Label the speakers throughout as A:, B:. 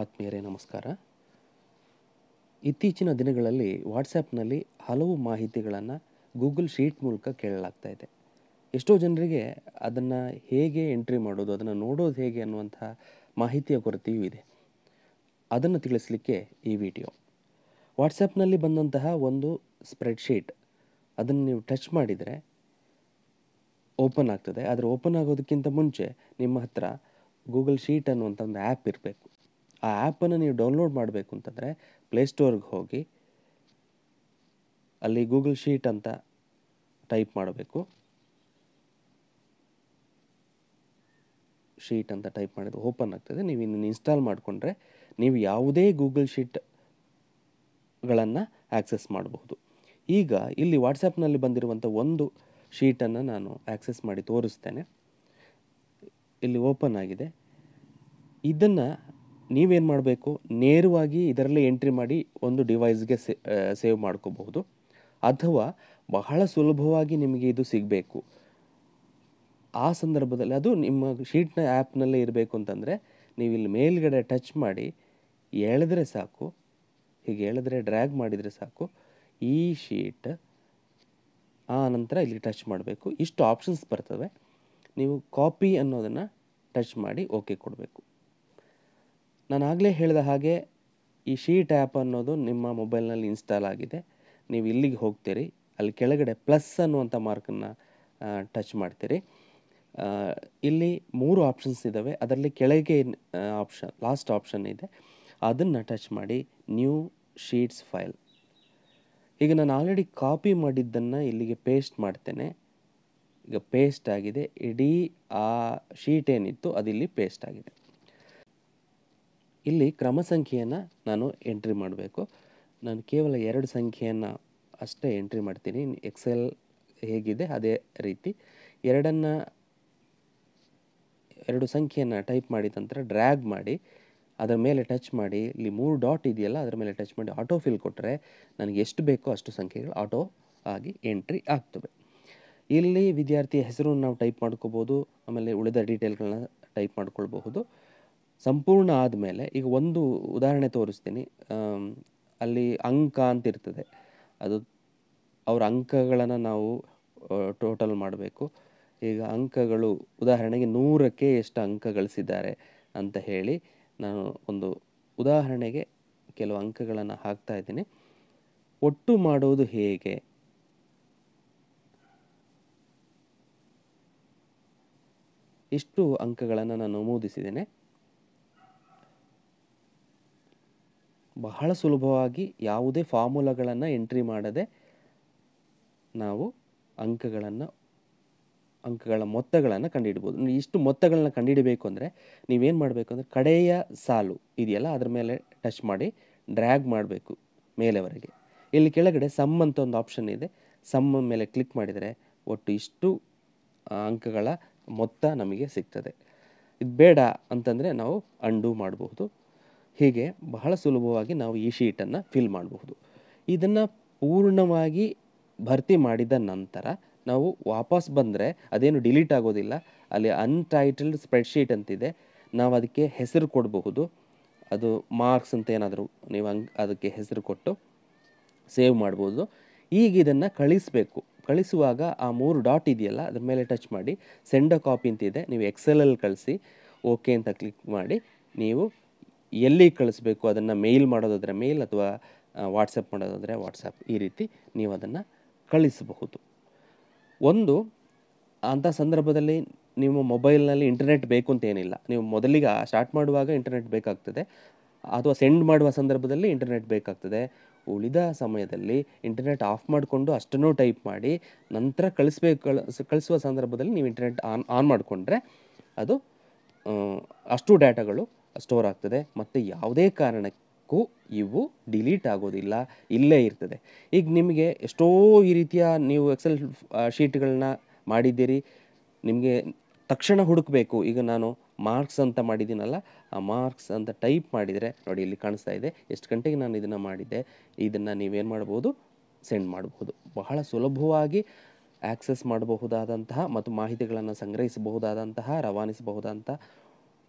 A: ಆತ್ಮೀಯರೇ ನಮಸ್ಕಾರ ಇತ್ತೀಚಿನ ದಿನಗಳಲ್ಲಿ ವಾಟ್ಸಪ್ನಲ್ಲಿ ಹಲವು ಮಾಹಿತಿಗಳನ್ನು ಗೂಗಲ್ ಶೀಟ್ ಮೂಲಕ ಕೇಳಲಾಗ್ತಾ ಇದೆ ಎಷ್ಟೋ ಜನರಿಗೆ ಅದನ್ನು ಹೇಗೆ ಎಂಟ್ರಿ ಮಾಡೋದು ಅದನ್ನು ನೋಡೋದು ಹೇಗೆ ಅನ್ನುವಂತಹ ಮಾಹಿತಿಯ ಕೊರತೆಯೂ ಇದೆ ಅದನ್ನು ತಿಳಿಸಲಿಕ್ಕೆ ಈ ವಿಡಿಯೋ ವಾಟ್ಸಪ್ನಲ್ಲಿ ಬಂದಂತಹ ಒಂದು ಸ್ಪ್ರೆಡ್ಶೀಟ್ ಅದನ್ನು ನೀವು ಟಚ್ ಮಾಡಿದರೆ ಓಪನ್ ಆಗ್ತದೆ ಆದರೆ ಓಪನ್ ಆಗೋದಕ್ಕಿಂತ ಮುಂಚೆ ನಿಮ್ಮ ಹತ್ರ ಗೂಗಲ್ ಶೀಟ್ ಅನ್ನುವಂಥ ಒಂದು ಆ್ಯಪ್ ಇರಬೇಕು ಆ ಆ್ಯಪನ್ನು ನೀವು ಡೌನ್ಲೋಡ್ ಮಾಡಬೇಕು ಅಂತಂದರೆ ಪ್ಲೇಸ್ಟೋರ್ಗೆ ಹೋಗಿ ಅಲ್ಲಿ ಗೂಗಲ್ ಶೀಟ್ ಅಂತ ಟೈಪ್ ಮಾಡಬೇಕು ಶೀಟ್ ಅಂತ ಟೈಪ್ ಮಾಡಿದರೆ ಓಪನ್ ಆಗ್ತದೆ ನೀವು ಇನ್ನು ಇನ್ಸ್ಟಾಲ್ ಮಾಡಿಕೊಂಡ್ರೆ ನೀವು ಯಾವುದೇ ಗೂಗಲ್ ಶೀಟ್ಗಳನ್ನು ಆ್ಯಕ್ಸೆಸ್ ಮಾಡಬಹುದು ಈಗ ಇಲ್ಲಿ ವಾಟ್ಸಪ್ನಲ್ಲಿ ಬಂದಿರುವಂಥ ಒಂದು ಶೀಟನ್ನು ನಾನು ಆ್ಯಕ್ಸೆಸ್ ಮಾಡಿ ತೋರಿಸ್ತೇನೆ ಇಲ್ಲಿ ಓಪನ್ ಆಗಿದೆ ಇದನ್ನು ನೀವೇನು ಮಾಡಬೇಕು ನೇರವಾಗಿ ಇದರಲ್ಲೇ ಎಂಟ್ರಿ ಮಾಡಿ ಒಂದು ಡಿವೈಸ್ಗೆ ಸೇವ್ ಮಾಡ್ಕೋಬಹುದು ಅಥವಾ ಬಹಳ ಸುಲಭವಾಗಿ ನಿಮಗೆ ಇದು ಸಿಗಬೇಕು ಆ ಸಂದರ್ಭದಲ್ಲಿ ಅದು ನಿಮ್ಮ ಶೀಟ್ನ ಆ್ಯಪ್ನಲ್ಲೇ ಇರಬೇಕು ಅಂತಂದರೆ ನೀವು ಇಲ್ಲಿ ಮೇಲ್ಗಡೆ ಟಚ್ ಮಾಡಿ ಎಳೆದ್ರೆ ಸಾಕು ಹೀಗೆ ಹೇಳಿದ್ರೆ ಡ್ರ್ಯಾಗ್ ಮಾಡಿದರೆ ಸಾಕು ಈ ಶೀಟ್ ಆ ನಂತರ ಇಲ್ಲಿ ಟಚ್ ಮಾಡಬೇಕು ಇಷ್ಟು ಆಪ್ಷನ್ಸ್ ಬರ್ತವೆ ನೀವು ಕಾಪಿ ಅನ್ನೋದನ್ನು ಟಚ್ ಮಾಡಿ ಓಕೆ ಕೊಡಬೇಕು ನಾನು ಆಗಲೇ ಹೇಳಿದ ಹಾಗೆ ಈ ಶೀಟ್ ಆ್ಯಪ್ ಅನ್ನೋದು ನಿಮ್ಮ ಮೊಬೈಲ್ನಲ್ಲಿ ಇನ್ಸ್ಟಾಲ್ ಆಗಿದೆ ನೀವು ಇಲ್ಲಿಗೆ ಹೋಗ್ತೀರಿ ಅಲ್ಲಿ ಕೆಳಗಡೆ ಪ್ಲಸ್ ಅನ್ನುವಂಥ ಮಾರ್ಕನ್ನು ಟಚ್ ಮಾಡ್ತೀರಿ ಇಲ್ಲಿ ಮೂರು ಆಪ್ಷನ್ಸ್ ಇದ್ದಾವೆ ಅದರಲ್ಲಿ ಕೆಳಗೆ ಆಪ್ಷನ್ ಲಾಸ್ಟ್ ಆಪ್ಷನ್ ಇದೆ ಅದನ್ನು ಟಚ್ ಮಾಡಿ ನ್ಯೂ ಶೀಟ್ಸ್ ಫೈಲ್ ಈಗ ನಾನು ಆಲ್ರೆಡಿ ಕಾಪಿ ಮಾಡಿದ್ದನ್ನು ಇಲ್ಲಿಗೆ ಪೇಸ್ಟ್ ಮಾಡ್ತೇನೆ ಈಗ ಪೇಸ್ಟ್ ಆಗಿದೆ ಇಡೀ ಆ ಶೀಟ್ ಏನಿತ್ತು ಅದಿಲ್ಲಿ ಪೇಸ್ಟ್ ಆಗಿದೆ ಇಲ್ಲಿ ಕ್ರಮ ಸಂಖ್ಯೆಯನ್ನು ನಾನು ಎಂಟ್ರಿ ಮಾಡಬೇಕು ನಾನು ಕೇವಲ ಎರಡು ಸಂಖ್ಯೆಯನ್ನು ಅಷ್ಟೇ ಎಂಟ್ರಿ ಮಾಡ್ತೀನಿ ಎಕ್ಸೆಲ್ ಹೇಗಿದೆ ಅದೇ ರೀತಿ ಎರಡನ್ನು ಎರಡು ಸಂಖ್ಯೆಯನ್ನು ಟೈಪ್ ಮಾಡಿದ ನಂತರ ಡ್ರ್ಯಾಗ್ ಮಾಡಿ ಅದರ ಮೇಲೆ ಟಚ್ ಮಾಡಿ ಇಲ್ಲಿ ಮೂರು ಡಾಟ್ ಇದೆಯಲ್ಲ ಅದರ ಮೇಲೆ ಟಚ್ ಮಾಡಿ ಆಟೋ ಫಿಲ್ ಕೊಟ್ಟರೆ ನನಗೆ ಎಷ್ಟು ಬೇಕೋ ಅಷ್ಟು ಸಂಖ್ಯೆಗಳು ಆಟೋ ಆಗಿ ಎಂಟ್ರಿ ಆಗ್ತವೆ ಇಲ್ಲಿ ವಿದ್ಯಾರ್ಥಿ ಹೆಸರನ್ನು ನಾವು ಟೈಪ್ ಮಾಡ್ಕೋಬೋದು ಆಮೇಲೆ ಉಳಿದ ಡೀಟೇಲ್ಗಳನ್ನ ಟೈಪ್ ಮಾಡ್ಕೊಳ್ಬಹುದು ಸಂಪೂರ್ಣ ಆದಮೇಲೆ ಈಗ ಒಂದು ಉದಾಹರಣೆ ತೋರಿಸ್ತೀನಿ ಅಲ್ಲಿ ಅಂಕ ಅಂತ ಇರ್ತದೆ ಅದು ಅವರ ಅಂಕಗಳನ್ನು ನಾವು ಟೋಟಲ್ ಮಾಡಬೇಕು ಈಗ ಅಂಕಗಳು ಉದಾಹರಣೆಗೆ ನೂರಕ್ಕೆ ಎಷ್ಟು ಅಂಕ ಗಳಿಸಿದ್ದಾರೆ ಅಂತ ಹೇಳಿ ನಾನು ಒಂದು ಉದಾಹರಣೆಗೆ ಕೆಲವು ಅಂಕಗಳನ್ನು ಹಾಕ್ತಾ ಇದ್ದೀನಿ ಒಟ್ಟು ಮಾಡುವುದು ಹೇಗೆ ಇಷ್ಟು ಅಂಕಗಳನ್ನು ನಾನು ನಮೂದಿಸಿದ್ದೇನೆ ಬಹಳ ಸುಲಭವಾಗಿ ಯಾವುದೇ ಫಾರ್ಮುಲಾಗಳನ್ನು ಎಂಟ್ರಿ ಮಾಡದೆ ನಾವು ಅಂಕಗಳನ್ನು ಅಂಕಗಳ ಮೊತ್ತಗಳನ್ನು ಕಂಡುಹಿಡ್ಬೋದು ಇಷ್ಟು ಮೊತ್ತಗಳನ್ನ ಕಂಡುಹಿಡಬೇಕು ಅಂದರೆ ನೀವೇನು ಮಾಡಬೇಕು ಅಂದರೆ ಕಡೆಯ ಸಾಲು ಇದೆಯಲ್ಲ ಅದರ ಮೇಲೆ ಟಚ್ ಮಾಡಿ ಡ್ರ್ಯಾಗ್ ಮಾಡಬೇಕು ಮೇಲೆವರೆಗೆ ಇಲ್ಲಿ ಕೆಳಗಡೆ ಸಮ್ ಅಂತ ಒಂದು ಆಪ್ಷನ್ ಇದೆ ಸಮ್ ಮೇಲೆ ಕ್ಲಿಕ್ ಮಾಡಿದರೆ ಒಟ್ಟು ಇಷ್ಟು ಅಂಕಗಳ ಮೊತ್ತ ನಮಗೆ ಸಿಗ್ತದೆ ಇದು ಬೇಡ ಅಂತಂದರೆ ನಾವು ಅಂಡು ಮಾಡಬಹುದು ಹೀಗೆ ಬಹಳ ಸುಲಭವಾಗಿ ನಾವು ಈ ಶೀಟನ್ನು ಫಿಲ್ ಮಾಡಬಹುದು ಇದನ್ನು ಪೂರ್ಣವಾಗಿ ಭರ್ತಿ ಮಾಡಿದ ನಂತರ ನಾವು ವಾಪಸ್ ಬಂದರೆ ಅದೇನು ಡಿಲೀಟ್ ಆಗೋದಿಲ್ಲ ಅಲ್ಲಿ ಅನ್ಟೈಟಲ್ಡ್ ಸ್ಪ್ರೆಡ್ಶೀಟ್ ಅಂತಿದೆ ನಾವು ಅದಕ್ಕೆ ಹೆಸರು ಕೊಡಬಹುದು ಅದು ಮಾರ್ಕ್ಸ್ ಅಂತ ಏನಾದರೂ ನೀವು ಹಂಗೆ ಅದಕ್ಕೆ ಹೆಸರು ಕೊಟ್ಟು ಸೇವ್ ಮಾಡ್ಬೋದು ಈಗ ಇದನ್ನು ಕಳಿಸಬೇಕು ಕಳಿಸುವಾಗ ಆ ಮೂರು ಡಾಟ್ ಇದೆಯಲ್ಲ ಅದ್ರ ಮೇಲೆ ಟಚ್ ಮಾಡಿ ಸೆಂಡ್ ಅ ಕಾಪಿ ಅಂತಿದೆ ನೀವು ಎಕ್ಸೆಲಲ್ಲಿ ಕಳಿಸಿ ಓಕೆ ಅಂತ ಕ್ಲಿಕ್ ಮಾಡಿ ನೀವು ಎಲ್ಲಿ ಕಳಿಸ್ಬೇಕು ಅದನ್ನು ಮೇಲ್ ಮಾಡೋದಾದರೆ ಮೇಲ್ ಅಥವಾ ವಾಟ್ಸಪ್ ಮಾಡೋದಾದರೆ ವಾಟ್ಸಪ್ ಈ ರೀತಿ ನೀವು ಅದನ್ನು ಕಳಿಸಬಹುದು ಒಂದು ಅಂಥ ಸಂದರ್ಭದಲ್ಲಿ ನಿಮ್ಮ ಮೊಬೈಲ್ನಲ್ಲಿ ಇಂಟರ್ನೆಟ್ ಬೇಕು ಅಂತ ಏನಿಲ್ಲ ನೀವು ಮೊದಲಿಗೆ ಸ್ಟಾರ್ಟ್ ಮಾಡುವಾಗ ಇಂಟರ್ನೆಟ್ ಬೇಕಾಗ್ತದೆ ಅಥವಾ ಸೆಂಡ್ ಮಾಡುವ ಸಂದರ್ಭದಲ್ಲಿ ಇಂಟರ್ನೆಟ್ ಬೇಕಾಗ್ತದೆ ಉಳಿದ ಸಮಯದಲ್ಲಿ ಇಂಟರ್ನೆಟ್ ಆಫ್ ಮಾಡಿಕೊಂಡು ಅಷ್ಟನ್ನೂ ಟೈಪ್ ಮಾಡಿ ನಂತರ ಕಳಿಸ್ಬೇಕು ಕಳಿಸ್ ಕಳಿಸುವ ಸಂದರ್ಭದಲ್ಲಿ ನೀವು ಇಂಟರ್ನೆಟ್ ಆನ್ ಆನ್ ಮಾಡಿಕೊಂಡ್ರೆ ಅದು ಅಷ್ಟು ಡೇಟಾಗಳು ಸ್ಟೋರ್ ಆಗ್ತದೆ ಮತ್ತು ಯಾವುದೇ ಕಾರಣಕ್ಕೂ ಇವು ಡಿಲೀಟ್ ಆಗೋದಿಲ್ಲ ಇಲ್ಲೇ ಇರ್ತದೆ ಈಗ ನಿಮಗೆ ಎಷ್ಟೋ ಈ ರೀತಿಯ ನೀವು ಎಕ್ಸೆಲ್ ಶೀಟ್ಗಳನ್ನ ಮಾಡಿದ್ದೀರಿ ನಿಮಗೆ ತಕ್ಷಣ ಹುಡುಕಬೇಕು ಈಗ ನಾನು ಮಾರ್ಕ್ಸ್ ಅಂತ ಮಾಡಿದ್ದೀನಲ್ಲ ಆ ಮಾರ್ಕ್ಸ್ ಅಂತ ಟೈಪ್ ಮಾಡಿದರೆ ನೋಡಿ ಇಲ್ಲಿ ಕಾಣಿಸ್ತಾ ಇದೆ ಎಷ್ಟು ಗಂಟೆಗೆ ನಾನು ಇದನ್ನು ಮಾಡಿದ್ದೆ ಇದನ್ನು ನೀವೇನು ಮಾಡ್ಬೋದು ಸೆಂಡ್ ಮಾಡ್ಬೋದು ಬಹಳ ಸುಲಭವಾಗಿ ಆ್ಯಕ್ಸಸ್ ಮಾಡಬಹುದಾದಂತಹ ಮತ್ತು ಮಾಹಿತಿಗಳನ್ನು ಸಂಗ್ರಹಿಸಬಹುದಾದಂತಹ ರವಾನಿಸಬಹುದಂತಹ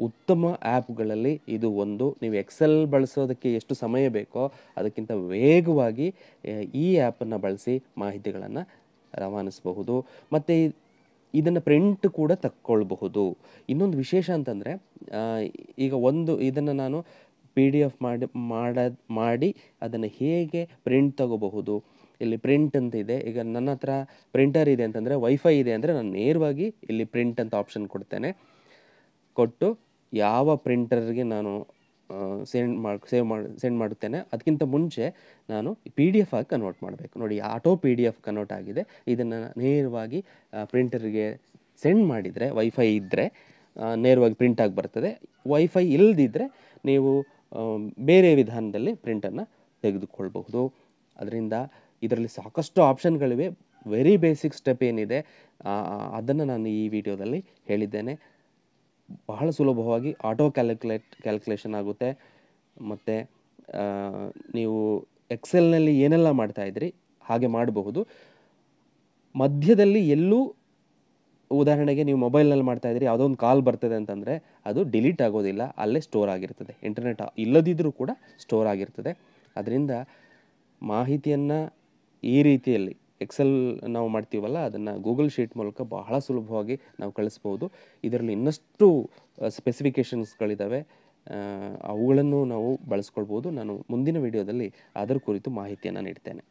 A: ಉತ್ತಮ ಆ್ಯಪ್ಗಳಲ್ಲಿ ಇದು ಒಂದು ನೀವು ಎಕ್ಸೆಲ್ ಬಳಸೋದಕ್ಕೆ ಎಷ್ಟು ಸಮಯ ಬೇಕೋ ಅದಕ್ಕಿಂತ ವೇಗವಾಗಿ ಈ ಆ್ಯಪನ್ನು ಬಳಸಿ ಮಾಹಿತಿಗಳನ್ನು ರವಾನಿಸಬಹುದು ಮತ್ತು ಇದನ್ನು ಪ್ರಿಂಟ್ ಕೂಡ ತಕ್ಕೊಳ್ಬಹುದು ಇನ್ನೊಂದು ವಿಶೇಷ ಅಂತಂದರೆ ಈಗ ಒಂದು ಇದನ್ನು ನಾನು ಪಿ ಡಿ ಎಫ್ ಮಾಡಿ ಮಾಡೋದು ಮಾಡಿ ಅದನ್ನು ಹೇಗೆ ಪ್ರಿಂಟ್ ತಗೋಬಹುದು ಇಲ್ಲಿ ಪ್ರಿಂಟ್ ಅಂತ ಇದೆ ಈಗ ನನ್ನ ಹತ್ರ ಪ್ರಿಂಟರ್ ಇದೆ ಅಂತಂದರೆ ವೈಫೈ ಇದೆ ಅಂದರೆ ನಾನು ನೇರವಾಗಿ ಇಲ್ಲಿ ಪ್ರಿಂಟ್ ಅಂತ ಆಪ್ಷನ್ ಕೊಡ್ತೇನೆ ಕೊಟ್ಟು ಯಾವ ಪ್ರಿಂಟರ್ಗೆ ನಾನು ಸೆಂಡ್ ಮಾಡಿ ಸೇವ್ ಮಾಡಿ ಸೆಂಡ್ ಮಾಡುತ್ತೇನೆ ಅದಕ್ಕಿಂತ ಮುಂಚೆ ನಾನು ಪಿ ಡಿ ಎಫ್ ಆಗಿ ಕನ್ವರ್ಟ್ ಮಾಡಬೇಕು ನೋಡಿ auto P D F convert ಆಗಿದೆ ಇದನ್ನು ನೇರವಾಗಿ ಪ್ರಿಂಟರ್ಗೆ ಸೆಂಡ್ ಮಾಡಿದರೆ ವೈಫೈ ಇದ್ದರೆ ನೇರವಾಗಿ ಪ್ರಿಂಟ್ ಆಗಿ ಬರ್ತದೆ ವೈಫೈ ಇಲ್ಲದಿದ್ದರೆ ನೀವು ಬೇರೆ ವಿಧಾನದಲ್ಲಿ ಪ್ರಿಂಟನ್ನು ತೆಗೆದುಕೊಳ್ಬಹುದು ಅದರಿಂದ ಇದರಲ್ಲಿ ಸಾಕಷ್ಟು ಆಪ್ಷನ್ಗಳಿವೆ ವೆರಿ ಬೇಸಿಕ್ ಸ್ಟೆಪ್ ಏನಿದೆ ಅದನ್ನು ನಾನು ಈ ವಿಡಿಯೋದಲ್ಲಿ ಹೇಳಿದ್ದೇನೆ ಬಹಳ ಸುಲಭವಾಗಿ ಆಟೋ ಕ್ಯಾಲ್ಕುಲೇಟ್ ಕ್ಯಾಲ್ಕುಲೇಷನ್ ಆಗುತ್ತೆ ಮತ್ತು ನೀವು ಎಕ್ಸೆಲ್ನಲ್ಲಿ ಏನೆಲ್ಲ ಮಾಡ್ತಾ ಹಾಗೆ ಮಾಡಬಹುದು ಮಧ್ಯದಲ್ಲಿ ಎಲ್ಲೂ ಉದಾಹರಣೆಗೆ ನೀವು ಮೊಬೈಲ್ನಲ್ಲಿ ಮಾಡ್ತಾ ಇದ್ರಿ ಯಾವುದೋ ಒಂದು ಕಾಲ್ ಬರ್ತದೆ ಅಂತಂದರೆ ಅದು ಡಿಲೀಟ್ ಆಗೋದಿಲ್ಲ ಅಲ್ಲೇ ಸ್ಟೋರ್ ಆಗಿರ್ತದೆ ಇಂಟರ್ನೆಟ್ ಇಲ್ಲದಿದ್ದರೂ ಕೂಡ ಸ್ಟೋರ್ ಆಗಿರ್ತದೆ ಅದರಿಂದ ಮಾಹಿತಿಯನ್ನು ಈ ರೀತಿಯಲ್ಲಿ ಎಕ್ಸೆಲ್ ನಾವು ಮಾಡ್ತೀವಲ್ಲ ಅದನ್ನು ಗೂಗಲ್ ಶೀಟ್ ಮೂಲಕ ಬಹಳ ಸುಲಭವಾಗಿ ನಾವು ಕಳಿಸ್ಬೋದು ಇದರಲ್ಲಿ ಇನ್ನಷ್ಟು ಸ್ಪೆಸಿಫಿಕೇಷನ್ಸ್ಗಳಿದ್ದಾವೆ ಅವುಗಳನ್ನು ನಾವು ಬಳಸ್ಕೊಳ್ಬೋದು ನಾನು ಮುಂದಿನ ವಿಡಿಯೋದಲ್ಲಿ ಅದರ ಕುರಿತು ಮಾಹಿತಿಯನ್ನು ನೀಡ್ತೇನೆ